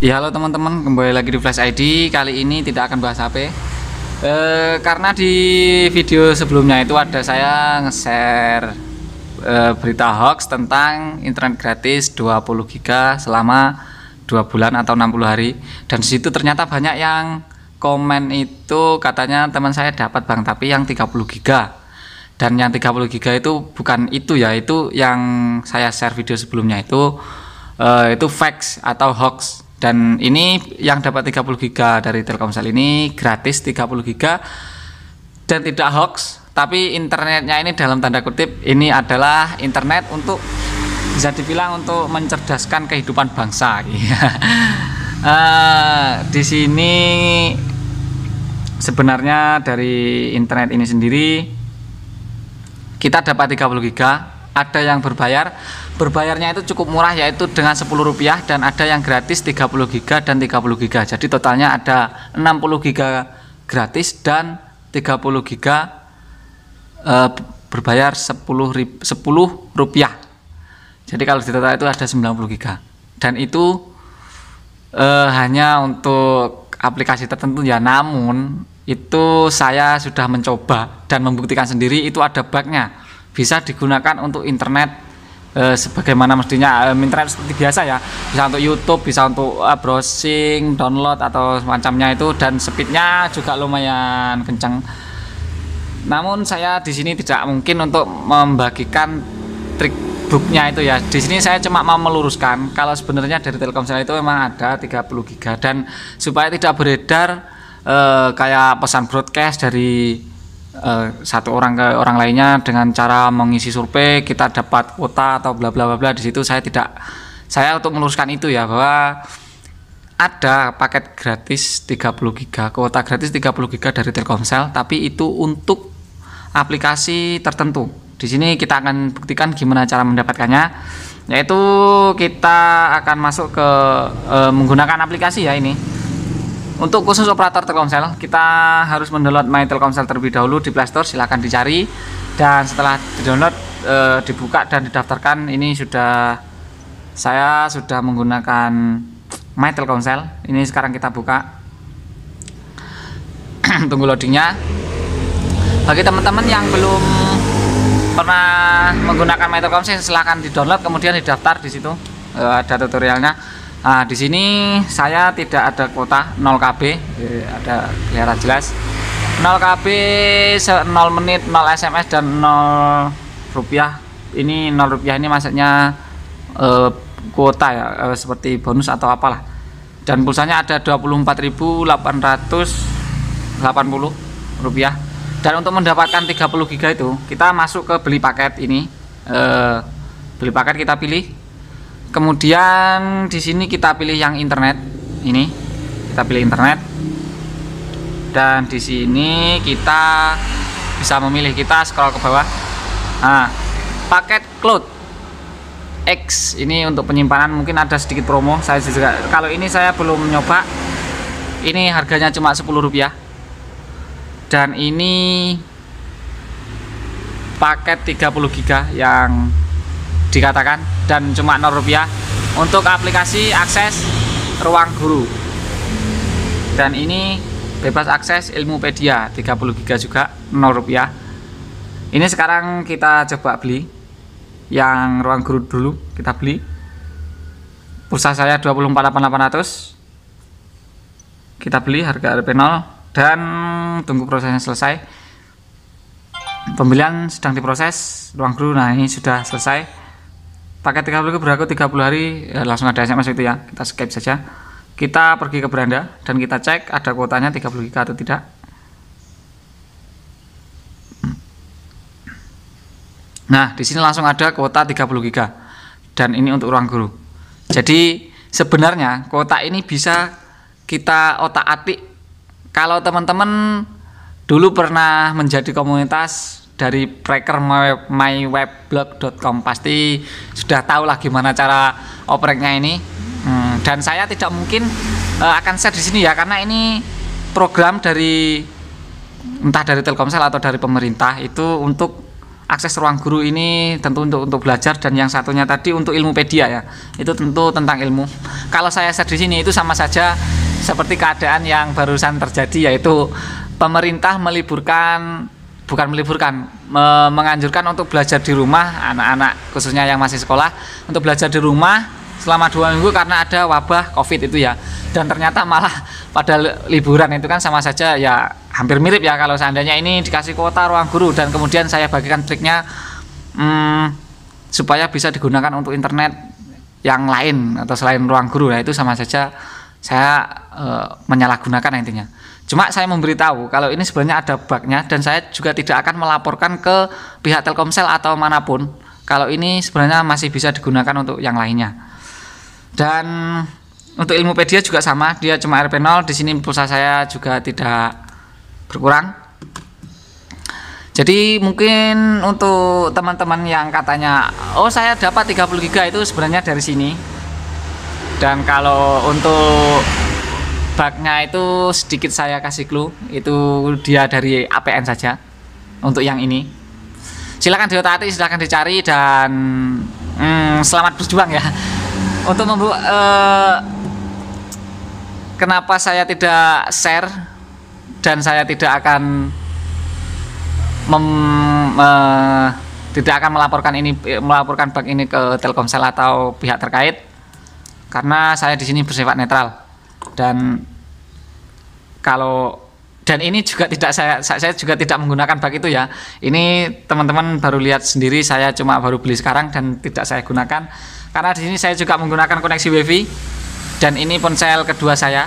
Ya halo teman-teman, kembali lagi di Flash ID. Kali ini tidak akan bahas HP. Eh karena di video sebelumnya itu ada saya nge-share e, berita hoax tentang internet gratis 20 GB selama 2 bulan atau 60 hari. Dan situ ternyata banyak yang komen itu katanya teman saya dapat Bang tapi yang 30 GB. Dan yang 30 GB itu bukan itu ya, itu yang saya share video sebelumnya itu e, itu fax atau hoax dan ini yang dapat 30 giga dari Telkomsel ini gratis 30 giga dan tidak hoax tapi internetnya ini dalam tanda kutip ini adalah internet untuk bisa dibilang untuk mencerdaskan kehidupan bangsa uh, di sini sebenarnya dari internet ini sendiri kita dapat 30 giga ada yang berbayar berbayarnya itu cukup murah yaitu dengan 10 rupiah dan ada yang gratis 30 giga dan 30 giga jadi totalnya ada 60 giga gratis dan 30 giga e, berbayar 10, 10 rupiah jadi kalau di total itu ada 90 giga dan itu e, hanya untuk aplikasi tertentu ya namun itu saya sudah mencoba dan membuktikan sendiri itu ada bugnya bisa digunakan untuk internet e, sebagaimana mestinya e, internet seperti biasa ya bisa untuk YouTube bisa untuk e, browsing download atau semacamnya itu dan speednya juga lumayan kencang namun saya di sini tidak mungkin untuk membagikan trik booknya itu ya di sini saya cuma mau meluruskan kalau sebenarnya dari Telkomsel itu memang ada 30 giga dan supaya tidak beredar e, kayak pesan broadcast dari Eh, satu orang ke orang lainnya dengan cara mengisi survei kita dapat kuota atau bla bla bla bla di situ saya tidak saya untuk meluruskan itu ya bahwa ada paket gratis 30 GB kuota gratis 30 GB dari Telkomsel tapi itu untuk aplikasi tertentu di sini kita akan buktikan gimana cara mendapatkannya yaitu kita akan masuk ke e, menggunakan aplikasi ya ini untuk khusus operator Telkomsel, kita harus mendownload My Telkomsel terlebih dahulu di playstore. silahkan dicari. Dan setelah didownload, e, dibuka dan didaftarkan, ini sudah saya sudah menggunakan My Telkomsel. Ini sekarang kita buka. Tunggu loadingnya. Bagi teman-teman yang belum pernah menggunakan My Telkomsel, silahkan didownload kemudian didaftar di situ. E, ada tutorialnya Nah, di sini saya tidak ada kuota 0 KB, ada kelihatan jelas. 0 KB 0 menit, 0 SMS dan 0 rupiah. Ini 0 rupiah ini maksudnya e, kuota ya, e, seperti bonus atau apalah. Dan pulsanya ada 24.880 rupiah. Dan untuk mendapatkan 30 GB itu, kita masuk ke beli paket ini. E, beli paket kita pilih kemudian di sini kita pilih yang internet ini kita pilih internet dan di sini kita bisa memilih kita scroll ke bawah nah paket cloud X ini untuk penyimpanan mungkin ada sedikit promo saya juga kalau ini saya belum nyoba ini harganya cuma 10 rupiah dan ini paket 30 giga yang dikatakan dan cuma 0 rupiah untuk aplikasi akses ruang guru dan ini bebas akses ilmupedia 30 giga juga 0 rupiah ini sekarang kita coba beli yang ruang guru dulu kita beli pulsa saya 24.800 kita beli harga Rp0 dan tunggu prosesnya selesai pembelian sedang diproses ruang guru nah ini sudah selesai pakai 30 ke berlaku 30 hari ya langsung ada SMS itu ya kita skip saja kita pergi ke beranda dan kita cek ada kuotanya 30 giga atau tidak nah di sini langsung ada kuota 30 giga dan ini untuk ruang guru jadi sebenarnya kuota ini bisa kita otak atik kalau teman-teman dulu pernah menjadi komunitas dari Preker mywebblog.com pasti sudah tahu lah gimana cara opreknya ini hmm, dan saya tidak mungkin uh, akan share di sini ya karena ini program dari entah dari Telkomsel atau dari pemerintah itu untuk akses ruang guru ini tentu untuk untuk belajar dan yang satunya tadi untuk ilmu pedia ya itu tentu tentang ilmu kalau saya share di sini itu sama saja seperti keadaan yang barusan terjadi yaitu pemerintah meliburkan bukan meliburkan me menganjurkan untuk belajar di rumah anak-anak khususnya yang masih sekolah untuk belajar di rumah selama dua minggu karena ada wabah covid itu ya dan ternyata malah pada liburan itu kan sama saja ya hampir mirip ya kalau seandainya ini dikasih kuota ruang guru dan kemudian saya bagikan triknya hmm, supaya bisa digunakan untuk internet yang lain atau selain ruang guru ya itu sama saja saya e, menyalahgunakan intinya Cuma saya memberitahu kalau ini sebenarnya ada bugnya dan saya juga tidak akan melaporkan ke pihak Telkomsel atau manapun kalau ini sebenarnya masih bisa digunakan untuk yang lainnya. Dan untuk Ilmupedia juga sama, dia cuma RP0, di sini pulsa saya juga tidak berkurang. Jadi mungkin untuk teman-teman yang katanya oh saya dapat 30 giga itu sebenarnya dari sini. Dan kalau untuk bugnya itu sedikit saya kasih clue, itu dia dari APN saja untuk yang ini. silahkan diotati silahkan dicari dan hmm, selamat berjuang ya. Untuk membuat eh, kenapa saya tidak share dan saya tidak akan mem, eh, tidak akan melaporkan ini melaporkan bug ini ke Telkomsel atau pihak terkait karena saya di sini bersifat netral dan kalau dan ini juga tidak saya saya juga tidak menggunakan bak itu ya. Ini teman-teman baru lihat sendiri saya cuma baru beli sekarang dan tidak saya gunakan karena di sini saya juga menggunakan koneksi wifi dan ini ponsel kedua saya.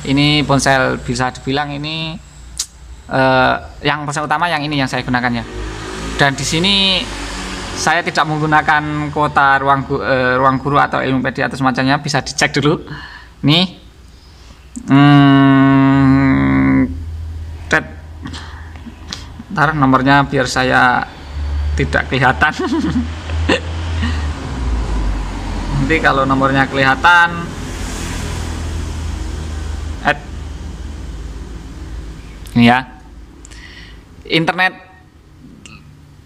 Ini ponsel bisa dibilang ini eh, yang ponsel utama yang ini yang saya gunakan ya. Dan di sini saya tidak menggunakan kuota ruang eh, ruang guru atau ilmu pedi atau semacamnya bisa dicek dulu. Nih. Hmm, ntar nomornya biar saya tidak kelihatan nanti kalau nomornya kelihatan add ini ya internet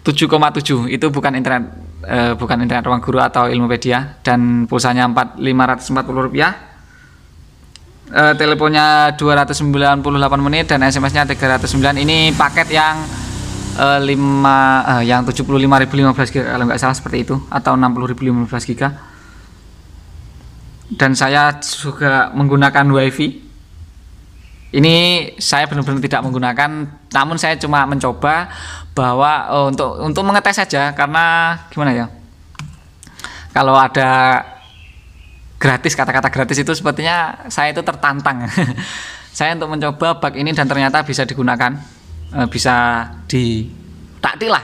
7,7 itu bukan internet eh, bukan internet ruang guru atau ilmupedia dan pulsanya 4.540 rupiah Uh, teleponnya 298 menit dan SMS-nya 309 ini paket yang uh, 5 uh, yang 75.015 giga kalau nggak salah seperti itu atau 60.015 giga dan saya juga menggunakan wifi ini saya benar-benar tidak menggunakan namun saya cuma mencoba bahwa uh, untuk untuk mengetes saja karena gimana ya kalau ada gratis kata-kata gratis itu sepertinya saya itu tertantang saya untuk mencoba bug ini dan ternyata bisa digunakan uh, bisa ditakti lah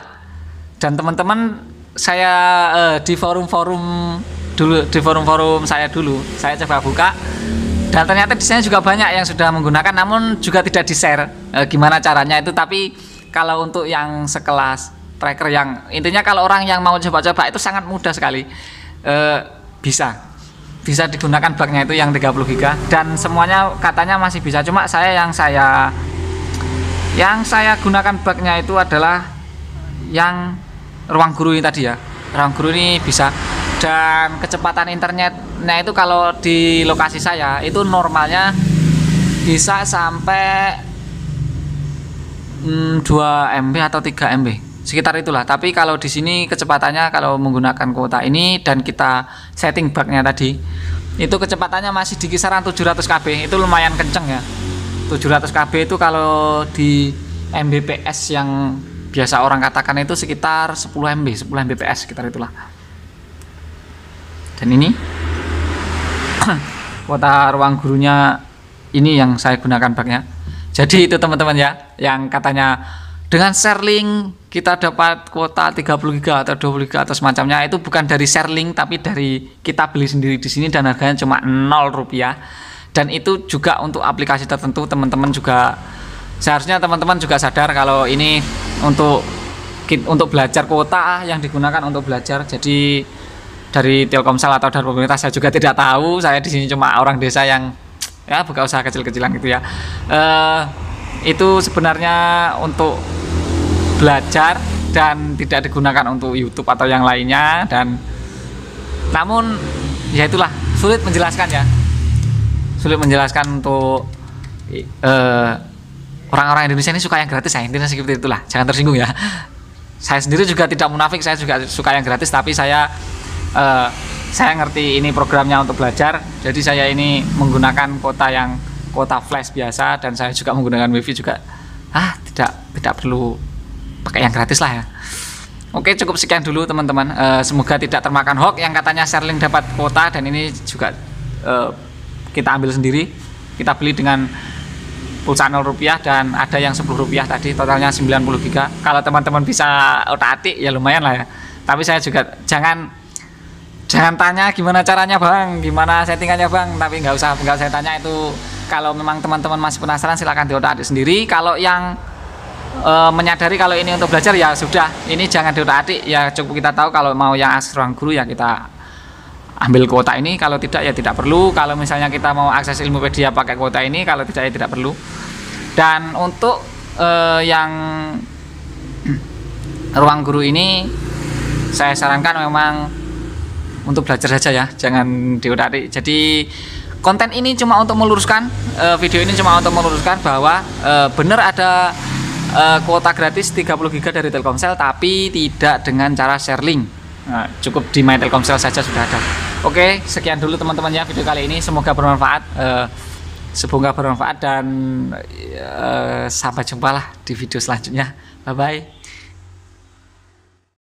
dan teman-teman saya uh, di forum-forum dulu di forum-forum saya dulu saya coba buka dan ternyata di sini juga banyak yang sudah menggunakan namun juga tidak di share e, eh, gimana caranya itu tapi kalau untuk yang sekelas tracker yang intinya kalau orang yang mau coba-coba itu sangat mudah sekali e, bisa bisa digunakan bugnya itu yang 30 giga dan semuanya katanya masih bisa cuma saya yang saya yang saya gunakan baknya itu adalah yang ruang guru ini tadi ya ruang guru ini bisa dan kecepatan internetnya itu kalau di lokasi saya itu normalnya bisa sampai 2 hmm, MB atau 3 MB sekitar itulah tapi kalau di sini kecepatannya kalau menggunakan kuota ini dan kita setting bugnya tadi itu kecepatannya masih di kisaran 700 kb itu lumayan kenceng ya 700 kb itu kalau di Mbps yang biasa orang katakan itu sekitar 10 MB, 10 Mbps sekitar itulah. Dan ini kuota ruang gurunya ini yang saya gunakan banyak. Jadi itu teman-teman ya, yang katanya dengan share kita dapat kuota 30 giga atau 20 giga atau semacamnya itu bukan dari share tapi dari kita beli sendiri di sini dan harganya cuma 0 rupiah dan itu juga untuk aplikasi tertentu teman-teman juga seharusnya teman-teman juga sadar kalau ini untuk untuk belajar kuota yang digunakan untuk belajar jadi dari Telkomsel atau dari pemerintah saya juga tidak tahu saya di sini cuma orang desa yang ya buka usaha kecil-kecilan gitu ya uh, itu sebenarnya untuk belajar dan tidak digunakan untuk YouTube atau yang lainnya dan namun ya itulah sulit menjelaskan ya sulit menjelaskan untuk orang eh, orang-orang Indonesia ini suka yang gratis ya intinya seperti itulah jangan tersinggung ya saya sendiri juga tidak munafik saya juga suka yang gratis tapi saya uh, saya ngerti ini programnya untuk belajar jadi saya ini menggunakan kota yang kota flash biasa dan saya juga menggunakan wifi juga ah tidak tidak perlu pakai yang gratis lah ya Oke cukup sekian dulu teman-teman uh, semoga tidak termakan hoax yang katanya Sherling dapat kota dan ini juga uh, kita ambil sendiri kita beli dengan pulsa 0 rupiah dan ada yang 10 rupiah tadi totalnya 90 giga kalau teman-teman bisa otak-atik ya lumayan lah ya tapi saya juga jangan jangan tanya gimana caranya bang gimana settingannya bang tapi nggak usah nggak saya tanya itu kalau memang teman-teman masih penasaran silahkan di otak atik sendiri kalau yang e, menyadari kalau ini untuk belajar ya sudah ini jangan di otak atik ya cukup kita tahu kalau mau yang asrang guru ya kita ambil kuota ini kalau tidak ya tidak perlu kalau misalnya kita mau akses ilmu media pakai kuota ini kalau tidak ya tidak perlu dan untuk uh, yang ruang guru ini saya sarankan memang untuk belajar saja ya jangan diutari jadi konten ini cuma untuk meluruskan uh, video ini cuma untuk meluruskan bahwa uh, benar ada uh, kuota gratis 30 GB dari Telkomsel tapi tidak dengan cara share link. Nah, cukup di My Telkomsel saja sudah ada. Oke, sekian dulu teman-teman ya video kali ini. Semoga bermanfaat. Uh, semoga bermanfaat dan uh, sampai jumpa lah di video selanjutnya. Bye bye.